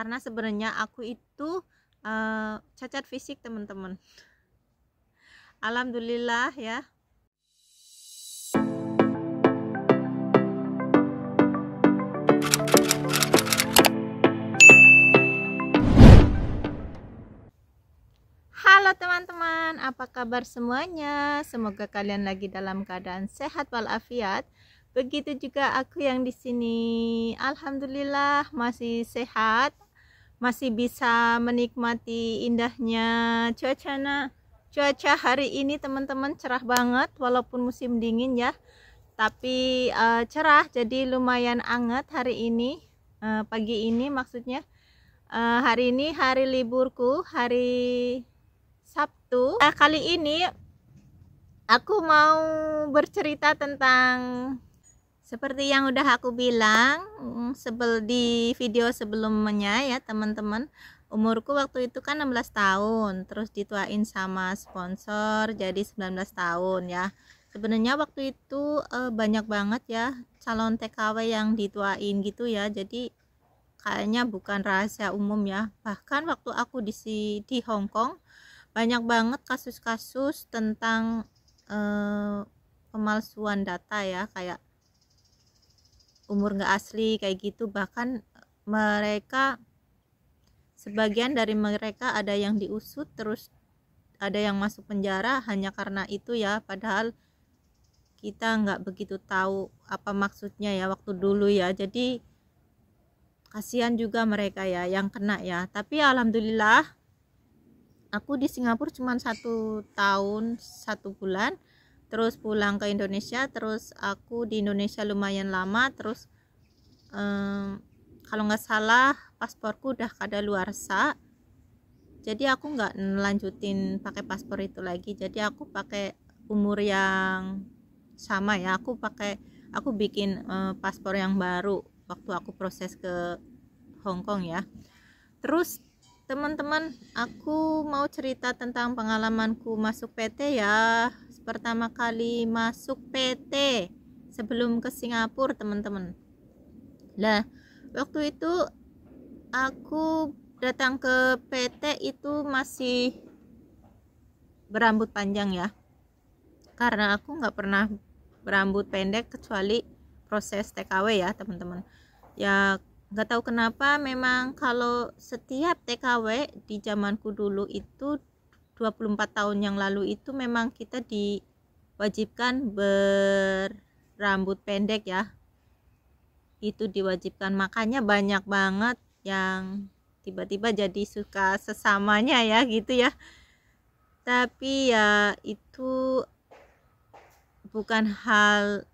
karena sebenarnya aku itu uh, cacat fisik teman-teman Alhamdulillah ya Halo teman-teman, apa kabar semuanya? Semoga kalian lagi dalam keadaan sehat walafiat. Begitu juga aku yang di sini. Alhamdulillah masih sehat, masih bisa menikmati indahnya cuaca nah, cuaca hari ini teman-teman cerah banget walaupun musim dingin ya tapi uh, cerah jadi lumayan anget hari ini uh, pagi ini maksudnya uh, hari ini hari liburku hari Sabtu uh, kali ini aku mau bercerita tentang seperti yang udah aku bilang mm, sebel di video sebelumnya ya teman-teman umurku waktu itu kan 16 tahun terus dituain sama sponsor jadi 19 tahun ya sebenarnya waktu itu eh, banyak banget ya calon TKW yang dituain gitu ya jadi kayaknya bukan rahasia umum ya bahkan waktu aku di di Hong Kong banyak banget kasus-kasus tentang e, pemalsuan data ya kayak umur nggak asli kayak gitu bahkan eh, mereka sebagian dari mereka ada yang diusut terus ada yang masuk penjara hanya karena itu ya padahal kita nggak begitu tahu apa maksudnya ya waktu dulu ya jadi kasihan juga mereka ya yang kena ya tapi alhamdulillah aku di Singapura cuma satu tahun satu bulan terus pulang ke Indonesia terus aku di Indonesia lumayan lama terus um, kalau nggak salah pasporku udah kada luar sa jadi aku nggak lanjutin pakai paspor itu lagi jadi aku pakai umur yang sama ya aku pakai aku bikin eh, paspor yang baru waktu aku proses ke Hong Kong ya terus teman-teman aku mau cerita tentang pengalamanku masuk PT ya pertama kali masuk PT sebelum ke Singapura teman-teman lah waktu itu aku datang ke PT itu masih berambut panjang ya karena aku nggak pernah berambut pendek kecuali proses TKW ya teman-teman ya nggak tahu kenapa memang kalau setiap TKW di zamanku dulu itu 24 tahun yang lalu itu memang kita diwajibkan berambut pendek ya itu diwajibkan makanya banyak banget yang tiba-tiba jadi suka sesamanya ya gitu ya tapi ya itu bukan hal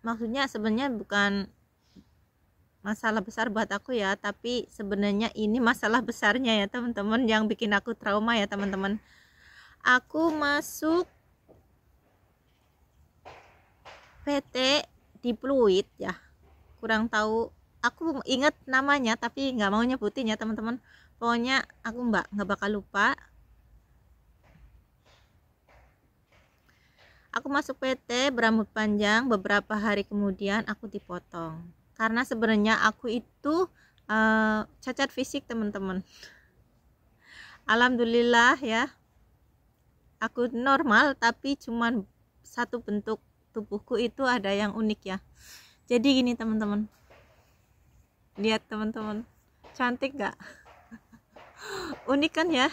maksudnya sebenarnya bukan masalah besar buat aku ya tapi sebenarnya ini masalah besarnya ya teman-teman yang bikin aku trauma ya teman-teman aku masuk PT di Pluit ya kurang tahu aku inget namanya tapi nggak mau nyebutin ya teman-teman pokoknya aku mbak nggak bakal lupa aku masuk PT berambut panjang beberapa hari kemudian aku dipotong karena sebenarnya aku itu uh, cacat fisik teman-teman Alhamdulillah ya aku normal tapi cuman satu bentuk tubuhku itu ada yang unik ya jadi gini teman-teman lihat teman-teman cantik gak unik kan ya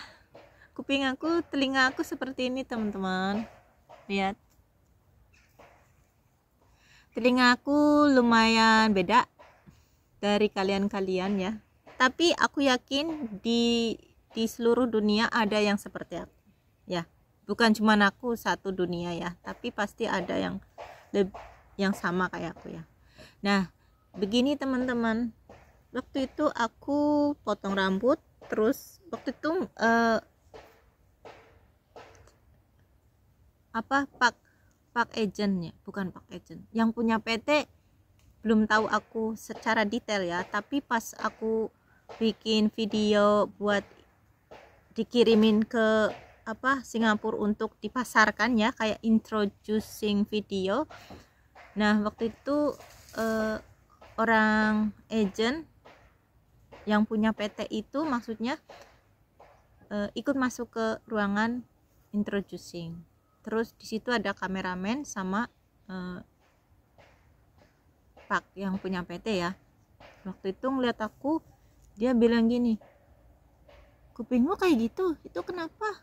kuping aku telinga aku seperti ini teman-teman lihat aku lumayan beda dari kalian-kalian ya tapi aku yakin di di seluruh dunia ada yang seperti aku ya bukan cuma aku satu dunia ya tapi pasti ada yang yang sama kayak aku ya nah begini teman-teman waktu itu aku potong rambut terus waktu itu eh, apa pak pak ya bukan pak agent yang punya PT belum tahu aku secara detail ya tapi pas aku bikin video buat dikirimin ke apa Singapura untuk dipasarkan ya kayak introducing video nah waktu itu eh, orang agent yang punya PT itu maksudnya eh, ikut masuk ke ruangan introducing terus di situ ada kameramen sama eh, pak yang punya PT ya waktu itu ngeliat aku dia bilang gini kupingmu kayak gitu itu kenapa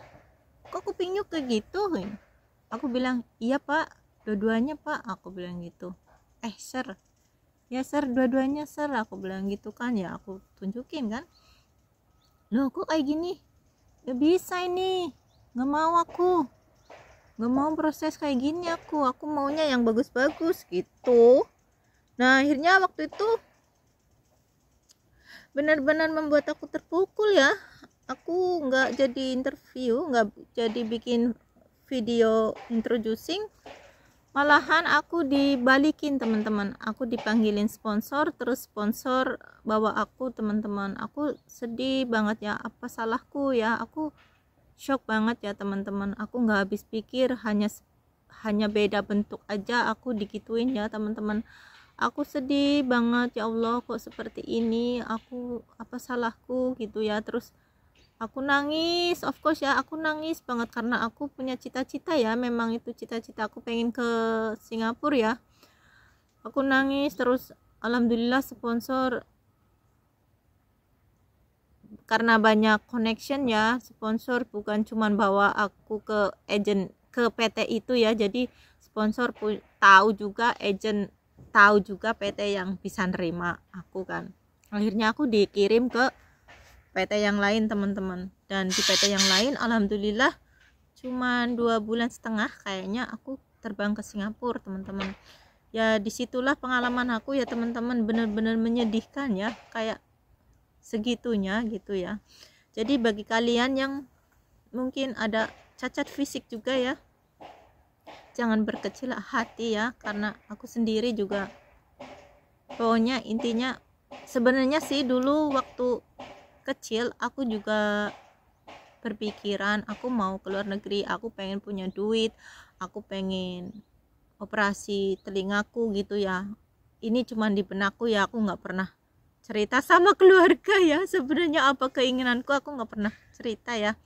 kok kupingnya kayak gitu aku bilang iya pak dua-duanya pak aku bilang gitu eh ser ya ser dua-duanya ser aku bilang gitu kan ya aku tunjukin kan loh kok kayak gini gak bisa ini gak mau aku nggak mau proses kayak gini aku aku maunya yang bagus-bagus gitu nah akhirnya waktu itu benar-benar membuat aku terpukul ya aku nggak jadi interview nggak jadi bikin video introducing malahan aku dibalikin teman-teman aku dipanggilin sponsor terus sponsor bawa aku teman-teman aku sedih banget ya apa salahku ya aku shock banget ya teman-teman aku nggak habis pikir hanya hanya beda bentuk aja aku digituin ya teman-teman aku sedih banget ya Allah kok seperti ini aku apa salahku gitu ya terus aku nangis of course ya aku nangis banget karena aku punya cita-cita ya memang itu cita-cita aku pengen ke Singapura ya aku nangis terus alhamdulillah sponsor karena banyak connection ya sponsor bukan cuman bawa aku ke agent ke PT itu ya jadi sponsor tahu juga agent tahu juga PT yang bisa nerima aku kan akhirnya aku dikirim ke PT yang lain teman-teman dan di PT yang lain alhamdulillah cuman dua bulan setengah kayaknya aku terbang ke Singapura teman-teman ya disitulah pengalaman aku ya teman-teman bener-bener menyedihkan ya kayak segitunya gitu ya jadi bagi kalian yang mungkin ada cacat fisik juga ya jangan berkecil hati ya karena aku sendiri juga pokoknya intinya sebenarnya sih dulu waktu kecil aku juga berpikiran aku mau ke luar negeri aku pengen punya duit aku pengen operasi telingaku gitu ya ini cuman di benakku ya aku nggak pernah cerita sama keluarga ya sebenarnya apa keinginanku aku nggak pernah cerita ya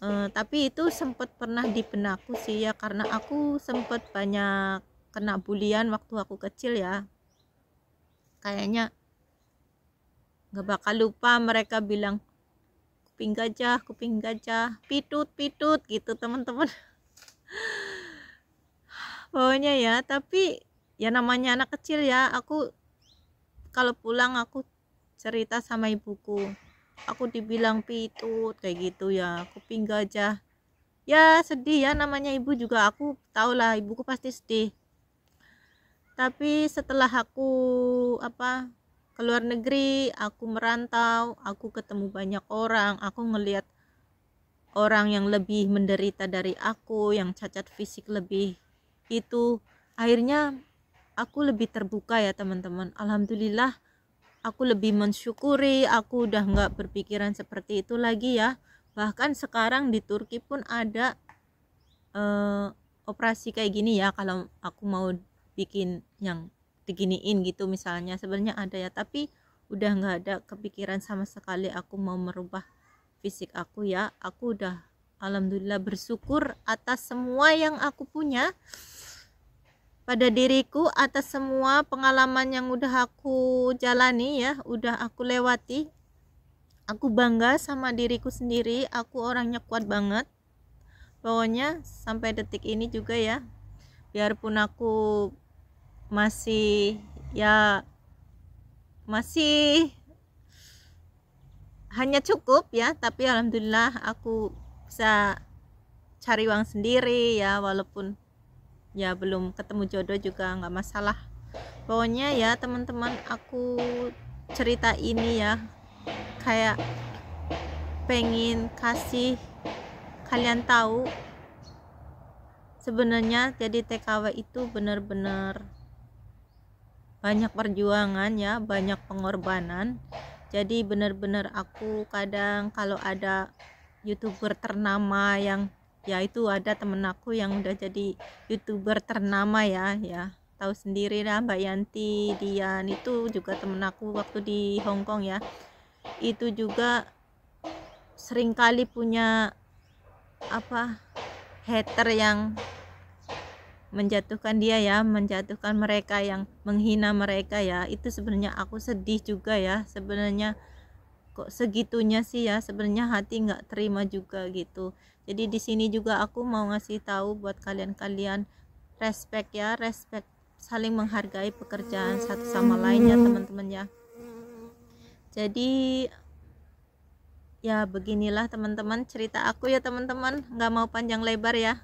e, tapi itu sempat pernah di benakku sih ya karena aku sempat banyak kena bulian waktu aku kecil ya kayaknya nggak bakal lupa mereka bilang kuping gajah kuping gajah pitut pitut gitu teman-teman pokoknya ya tapi ya namanya anak kecil ya aku kalau pulang aku cerita sama ibuku aku dibilang pitut kayak gitu ya aku pinggah aja. ya sedih ya namanya ibu juga aku tau lah ibuku pasti sedih tapi setelah aku apa ke luar negeri aku merantau aku ketemu banyak orang aku ngelihat orang yang lebih menderita dari aku yang cacat fisik lebih itu akhirnya aku lebih terbuka ya teman-teman alhamdulillah aku lebih mensyukuri aku udah nggak berpikiran seperti itu lagi ya bahkan sekarang di Turki pun ada eh, operasi kayak gini ya kalau aku mau bikin yang diginiin gitu misalnya sebenarnya ada ya tapi udah nggak ada kepikiran sama sekali aku mau merubah fisik aku ya aku udah alhamdulillah bersyukur atas semua yang aku punya pada diriku atas semua pengalaman yang udah aku jalani ya, udah aku lewati. Aku bangga sama diriku sendiri, aku orangnya kuat banget. Pokoknya sampai detik ini juga ya, biarpun aku masih ya masih hanya cukup ya, tapi alhamdulillah aku bisa cari uang sendiri ya walaupun ya belum ketemu jodoh juga nggak masalah pokoknya ya teman-teman aku cerita ini ya kayak pengen kasih kalian tahu sebenarnya jadi TKW itu benar-benar banyak perjuangan ya banyak pengorbanan jadi benar-benar aku kadang kalau ada youtuber ternama yang ya itu ada temen aku yang udah jadi youtuber ternama ya ya tahu sendiri lah Mbak Yanti Dian itu juga temen aku waktu di Hong Kong ya itu juga sering kali punya apa hater yang menjatuhkan dia ya menjatuhkan mereka yang menghina mereka ya itu sebenarnya aku sedih juga ya sebenarnya kok segitunya sih ya sebenarnya hati nggak terima juga gitu jadi di sini juga aku mau ngasih tahu buat kalian-kalian respect ya respect saling menghargai pekerjaan satu sama lain ya teman-teman ya jadi ya beginilah teman-teman cerita aku ya teman-teman nggak mau panjang lebar ya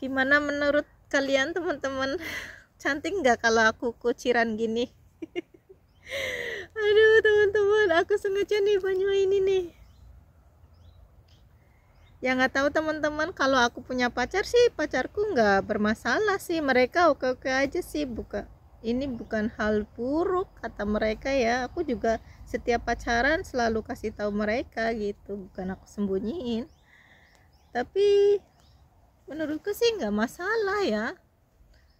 gimana menurut kalian teman-teman cantik nggak kalau aku kuciran gini aduh teman-teman aku sengaja nih banyak ini nih ya nggak tahu teman-teman kalau aku punya pacar sih pacarku nggak bermasalah sih mereka oke oke aja sih buka ini bukan hal buruk kata mereka ya aku juga setiap pacaran selalu kasih tahu mereka gitu bukan aku sembunyiin tapi menurutku sih nggak masalah ya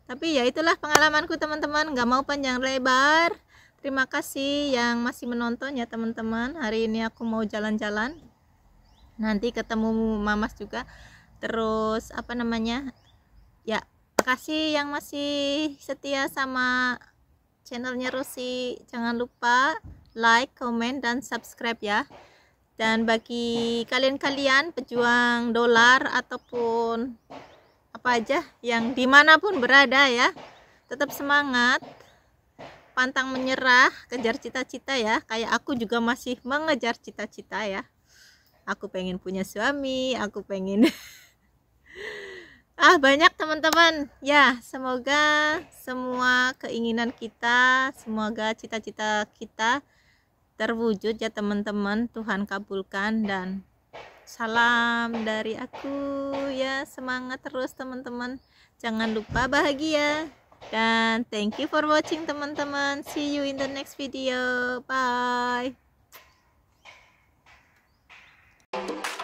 tapi ya itulah pengalamanku teman-teman nggak mau panjang lebar terima kasih yang masih menonton ya teman-teman hari ini aku mau jalan-jalan nanti ketemu mamas juga terus apa namanya ya makasih yang masih setia sama channelnya Rosi jangan lupa like comment dan subscribe ya dan bagi kalian-kalian pejuang dolar ataupun apa aja yang dimanapun berada ya tetap semangat pantang menyerah kejar cita-cita ya kayak aku juga masih mengejar cita-cita ya aku pengen punya suami aku pengen ah banyak teman-teman ya semoga semua keinginan kita semoga cita-cita kita terwujud ya teman-teman Tuhan kabulkan dan salam dari aku ya semangat terus teman-teman jangan lupa bahagia dan thank you for watching teman-teman see you in the next video bye Thank you